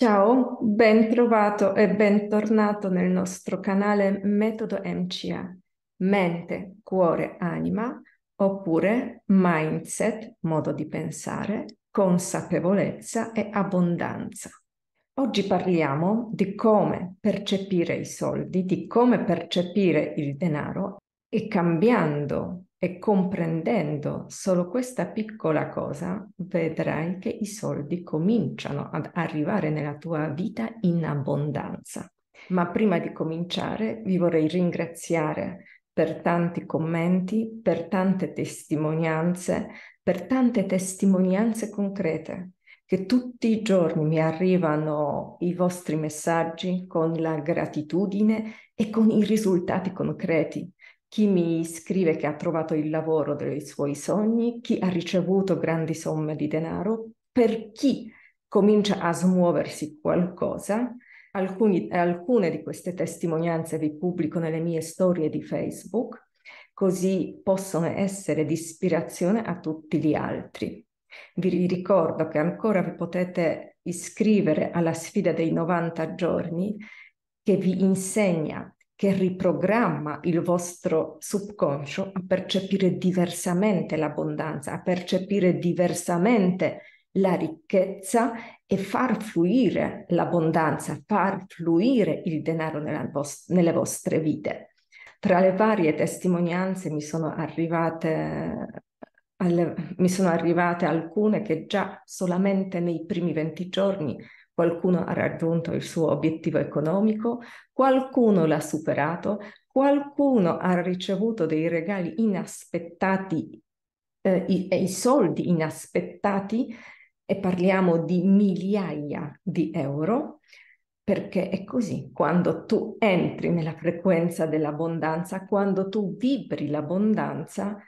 Ciao, ben trovato e bentornato nel nostro canale Metodo MCA, mente, cuore, anima, oppure mindset, modo di pensare, consapevolezza e abbondanza. Oggi parliamo di come percepire i soldi, di come percepire il denaro e cambiando e comprendendo solo questa piccola cosa, vedrai che i soldi cominciano ad arrivare nella tua vita in abbondanza. Ma prima di cominciare vi vorrei ringraziare per tanti commenti, per tante testimonianze, per tante testimonianze concrete che tutti i giorni mi arrivano i vostri messaggi con la gratitudine e con i risultati concreti chi mi scrive che ha trovato il lavoro dei suoi sogni, chi ha ricevuto grandi somme di denaro, per chi comincia a smuoversi qualcosa. Alcuni, alcune di queste testimonianze vi pubblico nelle mie storie di Facebook, così possono essere di ispirazione a tutti gli altri. Vi ricordo che ancora vi potete iscrivere alla sfida dei 90 giorni che vi insegna che riprogramma il vostro subconscio a percepire diversamente l'abbondanza, a percepire diversamente la ricchezza e far fluire l'abbondanza, far fluire il denaro vost- nelle vostre vite. Tra le varie testimonianze mi sono arrivate alle, mi sono arrivate alcune che già solamente nei primi 20 giorni qualcuno ha raggiunto il suo obiettivo economico, qualcuno l'ha superato, qualcuno ha ricevuto dei regali inaspettati, eh, i, eh, i soldi inaspettati, e parliamo di migliaia di euro, perché è così, quando tu entri nella frequenza dell'abbondanza, quando tu vibri l'abbondanza,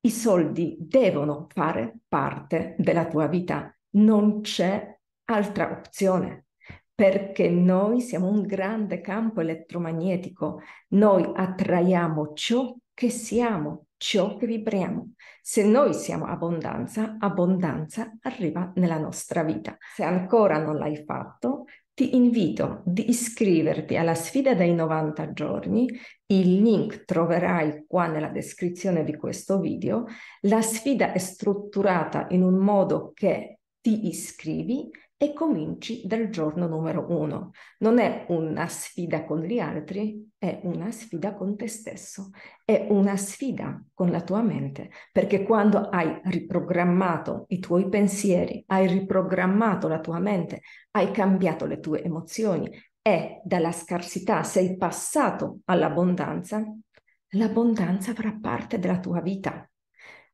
i soldi devono fare parte della tua vita, non c'è altra opzione, perché noi siamo un grande campo elettromagnetico, noi attraiamo ciò che siamo, ciò che vibriamo. Se noi siamo abbondanza, abbondanza arriva nella nostra vita. Se ancora non l'hai fatto, ti invito di iscriverti alla sfida dei 90 giorni, il link troverai qua nella descrizione di questo video. La sfida è strutturata in un modo che ti iscrivi e cominci dal giorno numero uno. Non è una sfida con gli altri, è una sfida con te stesso, è una sfida con la tua mente, perché quando hai riprogrammato i tuoi pensieri, hai riprogrammato la tua mente, hai cambiato le tue emozioni e dalla scarsità sei passato all'abbondanza, l'abbondanza farà parte della tua vita.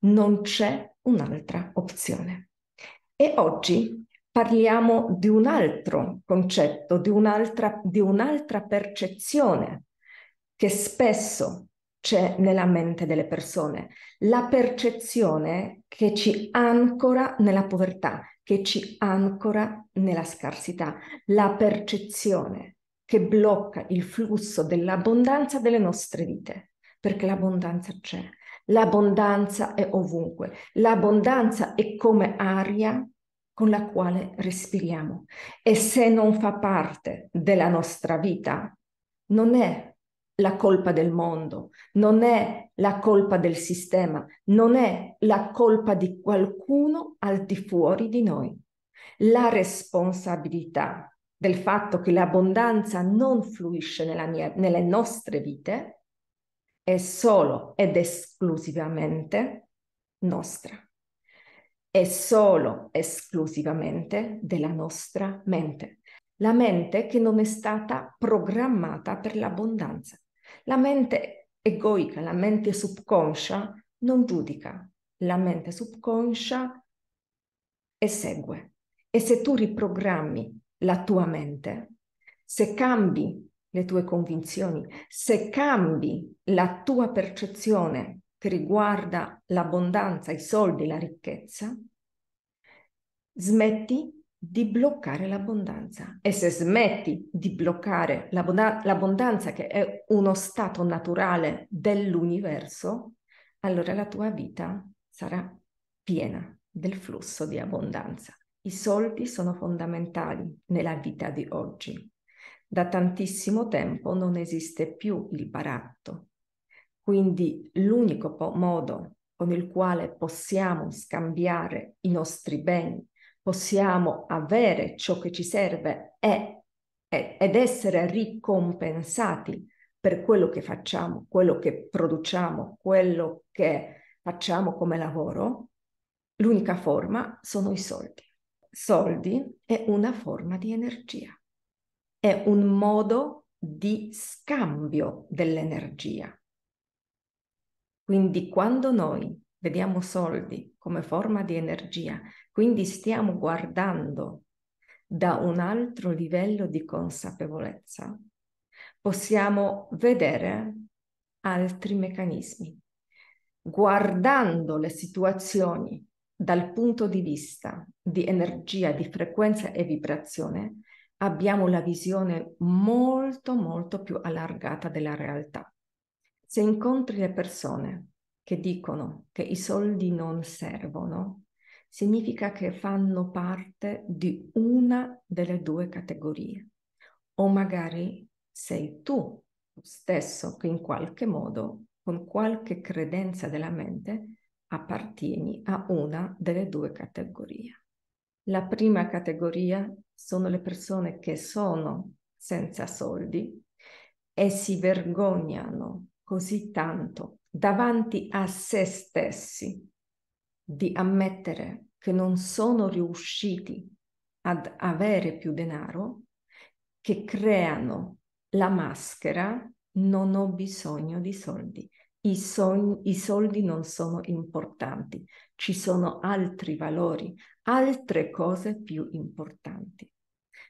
Non c'è un'altra opzione. E oggi parliamo di un altro concetto, di un'altra, di un'altra percezione che spesso c'è nella mente delle persone, la percezione che ci ancora nella povertà, che ci ancora nella scarsità, la percezione che blocca il flusso dell'abbondanza delle nostre vite, perché l'abbondanza c'è, l'abbondanza è ovunque, l'abbondanza è come aria con la quale respiriamo. E se non fa parte della nostra vita, non è la colpa del mondo, non è la colpa del sistema, non è la colpa di qualcuno al di fuori di noi. La responsabilità del fatto che l'abbondanza non fluisce mia, nelle nostre vite è solo ed esclusivamente nostra è solo esclusivamente della nostra mente. La mente che non è stata programmata per l'abbondanza. La mente egoica, la mente subconscia non giudica, la mente subconscia esegue. E se tu riprogrammi la tua mente, se cambi le tue convinzioni, se cambi la tua percezione che riguarda l'abbondanza, i soldi, la ricchezza, smetti di bloccare l'abbondanza. E se smetti di bloccare l'abbondanza, che è uno stato naturale dell'universo, allora la tua vita sarà piena del flusso di abbondanza. I soldi sono fondamentali nella vita di oggi. Da tantissimo tempo non esiste più il baratto. Quindi l'unico modo con il quale possiamo scambiare i nostri beni possiamo avere ciò che ci serve e, e, ed essere ricompensati per quello che facciamo, quello che produciamo, quello che facciamo come lavoro, l'unica forma sono i soldi. Soldi è una forma di energia, è un modo di scambio dell'energia. Quindi quando noi vediamo soldi come forma di energia, quindi stiamo guardando da un altro livello di consapevolezza, possiamo vedere altri meccanismi. Guardando le situazioni dal punto di vista di energia, di frequenza e vibrazione, abbiamo la visione molto molto più allargata della realtà. Se incontri le persone che dicono che i soldi non servono, significa che fanno parte di una delle due categorie. O magari sei tu stesso che in qualche modo, con qualche credenza della mente, appartieni a una delle due categorie. La prima categoria sono le persone che sono senza soldi e si vergognano così tanto davanti a se stessi di ammettere che non sono riusciti ad avere più denaro, che creano la maschera non ho bisogno di soldi. I, sogni, I, soldi non sono importanti, ci sono altri valori, altre cose più importanti.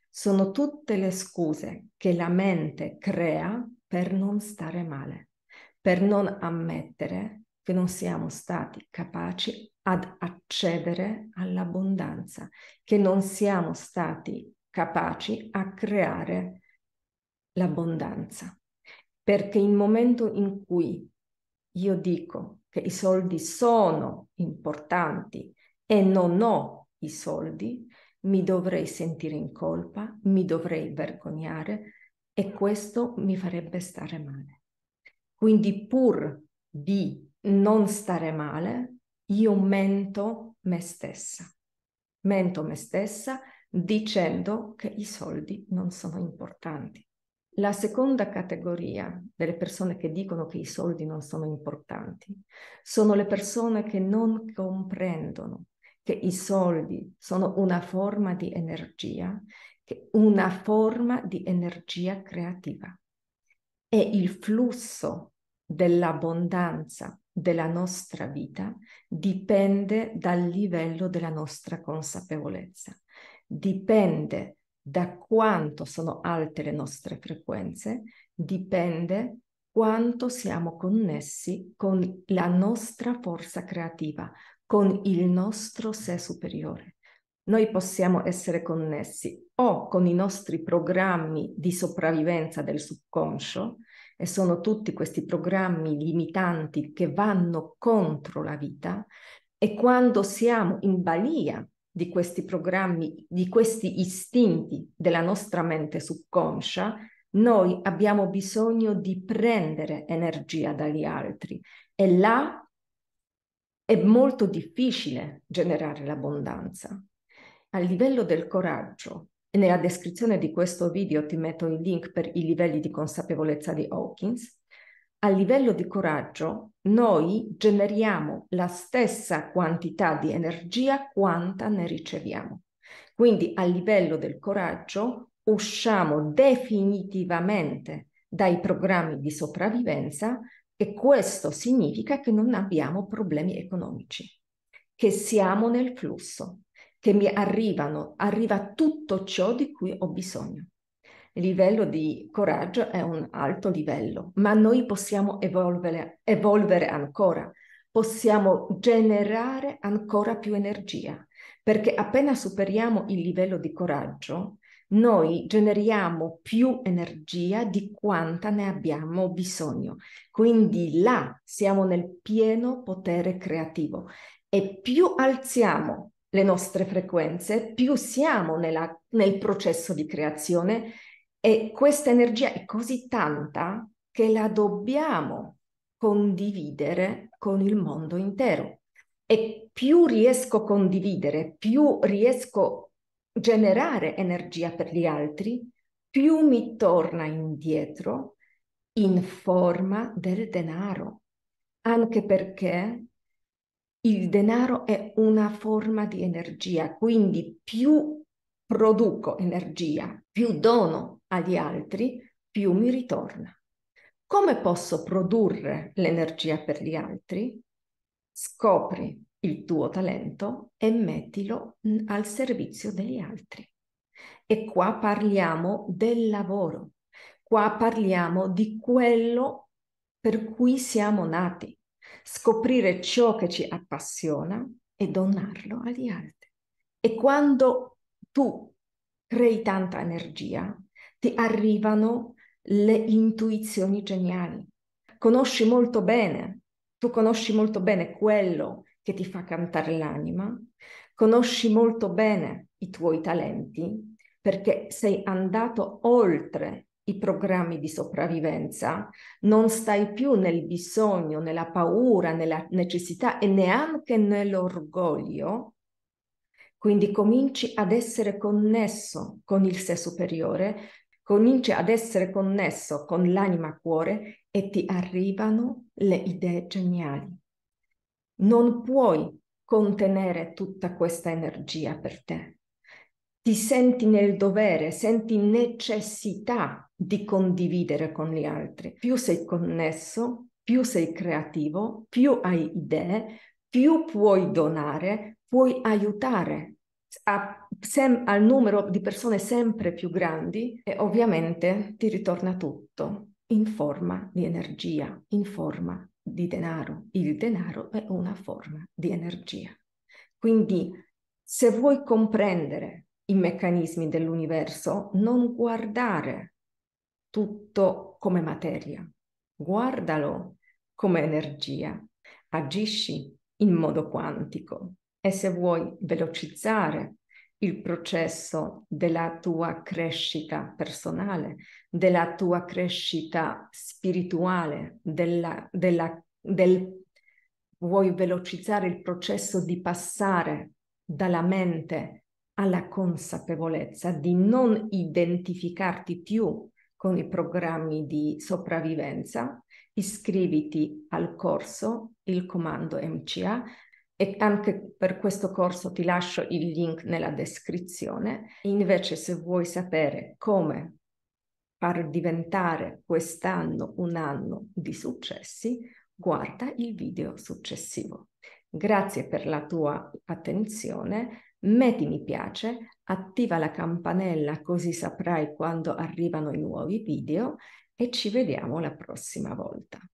Sono tutte le scuse che la mente crea per non stare male per non ammettere che non siamo stati capaci ad accedere all'abbondanza, che non siamo stati capaci a creare l'abbondanza. Perché il momento in cui io dico che i soldi sono importanti e non ho i soldi, mi dovrei sentire in colpa, mi dovrei vergognare e questo mi farebbe stare male. Quindi pur di non stare male, io mento me stessa. Mento me stessa dicendo che i soldi non sono importanti. La seconda categoria delle persone che dicono che i soldi non sono importanti sono le persone che non comprendono che i soldi sono una forma di energia, una forma di energia creativa. E il flusso dell'abbondanza della nostra vita dipende dal livello della nostra consapevolezza, dipende da quanto sono alte le nostre frequenze, dipende quanto siamo connessi con la nostra forza creativa, con il nostro sé superiore. Noi possiamo essere connessi o con i nostri programmi di sopravvivenza del subconscio, e sono tutti questi programmi limitanti che vanno contro la vita e quando siamo in balia di questi programmi, di questi istinti della nostra mente subconscia, noi abbiamo bisogno di prendere energia dagli altri e là è molto difficile generare l'abbondanza. A livello del coraggio, nella descrizione di questo video ti metto il link per i livelli di consapevolezza di Hawkins. A livello di coraggio, noi generiamo la stessa quantità di energia quanta ne riceviamo. Quindi a livello del coraggio usciamo definitivamente dai programmi di sopravvivenza e questo significa che non abbiamo problemi economici, che siamo nel flusso, che mi arrivano, arriva tutto ciò di cui ho bisogno. Il livello di coraggio è un alto livello, ma noi possiamo evolvere, evolvere ancora, possiamo generare ancora più energia, perché appena superiamo il livello di coraggio, noi generiamo più energia di quanta ne abbiamo bisogno. Quindi là siamo nel pieno potere creativo e più alziamo le nostre frequenze, più siamo nella, nel processo di creazione e questa energia è così tanta che la dobbiamo condividere con il mondo intero. E più riesco a condividere, più riesco a generare energia per gli altri, più mi torna indietro in forma del denaro. Anche perché il denaro è una forma di energia, quindi più produco energia, più dono agli altri, più mi ritorna. Come posso produrre l'energia per gli altri? Scopri il tuo talento e mettilo mm, al servizio degli altri. E qua parliamo del lavoro, qua parliamo di quello per cui siamo nati, scoprire ciò che ci appassiona e donarlo agli altri. E quando tu crei tanta energia, ti arrivano le intuizioni geniali. Conosci molto bene, tu conosci molto bene quello che ti fa cantare l'anima, conosci molto bene i tuoi talenti perché sei andato oltre i programmi di sopravvivenza, non stai più nel bisogno, nella paura, nella necessità e neanche nell'orgoglio, quindi cominci ad essere connesso con il sé superiore, cominci ad essere connesso con l'anima cuore e ti arrivano le idee geniali. Non puoi contenere tutta questa energia per te ti senti nel dovere, senti necessità di condividere con gli altri. Più sei connesso, più sei creativo, più hai idee, più puoi donare, puoi aiutare a, sem- al numero di persone sempre più grandi e ovviamente ti ritorna tutto in forma di energia, in forma di denaro. Il denaro è una forma di energia. Quindi se vuoi comprendere i meccanismi dell'universo, non guardare tutto come materia, guardalo come energia, agisci in modo quantico e se vuoi velocizzare il processo della tua crescita personale, della tua crescita spirituale, della, della, del, vuoi velocizzare il processo di passare dalla mente alla consapevolezza di non identificarti più con i programmi di sopravvivenza, iscriviti al corso Il Comando MCA e anche per questo corso ti lascio il link nella descrizione. Invece se vuoi sapere come far diventare quest'anno un anno di successi, guarda il video successivo. Grazie per la tua attenzione metti mi piace, attiva la campanella così saprai quando arrivano i nuovi video e ci vediamo la prossima volta.